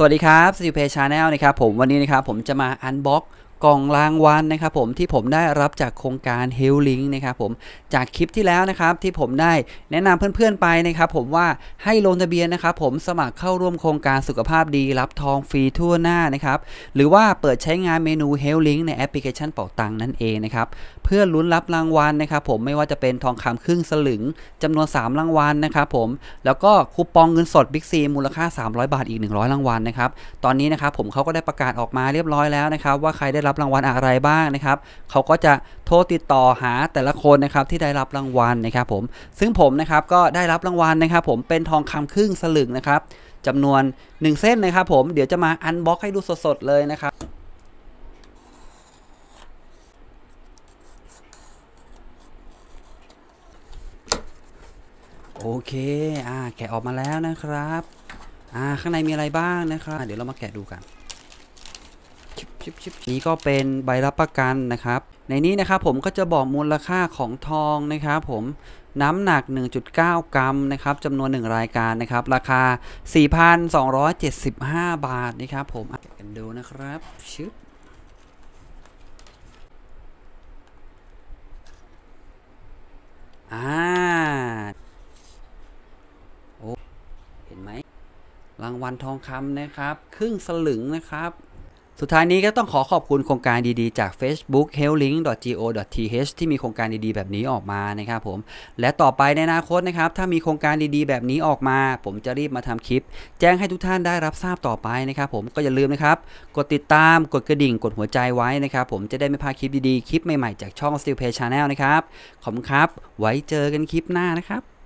สวัสดีครับสติวเพย์ชาแนลนะครับผมวันนี้นะครับผมจะมาอันบ็อกกล่องรางวัลนะครับผมที่ผมได้รับจากโครงการ h e l l i n k นะครับผมจากคลิปที่แล้วนะครับที่ผมได้แนะนำเพื่อนๆไปนะครับผมว่าให้ลงทะเบียนนะครับผมสมัครเข้าร่วมโครงการสุขภาพดีรับทองฟรีทั่วหน้านะครับหรือว่าเปิดใช้งานเมนู h e l l i n k ในแอปพลิเคชันเป่าตังนั่นเองนะครับเพื่อลุ้นรับรางวัลนะครับผมไม่ว่าจะเป็นทองคำครึ่งสลึง จำนวน 3 รางวัลนะครับผมแล้วก็คูปองเงินสดบิ๊กซีมูลค่า 300 บาทอีก 100 รางวัลนะครับตอนนี้นะครับผมเขาก็ได้ประกาศออกมาเรียบร้อยแล้วนะครับว่าใครได้รับรางวัลอะไรบ้างนะครับ เขาก็จะโทรติดต่อหาแต่ละคนนะครับที่ได้รับรางวัลนะครับผม ซึ่งผมนะครับ ก็ได้รับรางวัลนะครับ ผมเป็นทองคำครึ่งสลึงนะครับจำนวน 1 เส้นนะครับผม เดี๋ยวจะมาอันบ็อกให้ดูสดๆเลยนะครับ โอเคอ่าแกะออกมาแล้วนะครับอ่าข้างในมีอะไรบ้างนะครับ เดี๋ยวเรามาแกะดูกันชิบชิบนี้ก็เป็นใบรับประกันนะครับ ในนี้นะครับผมก็จะบอกมูลค่าของทองนะครับผมน้ำหนัก 1.9 กรัมนะครับจำนวน 1 รายการนะครับ ราคา 4,275 บาทนะครับ ผมกันดูนะครับชึบอ่าโอ้เห็นไหมรางวัลทองคำนะครับ ครึ่งสลึงนะครับสุดท้ายนี้ก็ต้องขอขอบคุณโครงการดีๆ จาก Facebook h e a l l i n k g o t h ที่มีโครงการดีๆแบบนี้ออกมานะครับ ผมและต่อไปในอนาคตนะครับ ถ้ามีโครงการดีๆแบบนี้ออกมา ผมจะรีบมาทำคลิปแจ้งให้ทุกท่านได้รับทราบต่อไปนะครับ ผมก็อย่าลืมนะครับกดติดตามกดกระดิ่ง กดหัวใจไว้นะครับ ผมจะได้ไม่พลาดคลิปดี ๆ คลิปใหม่ ๆ จากช่อง Steel p a e Channel นะครับขอบคุณครับไว้เจอกันคลิปหน้านะครับ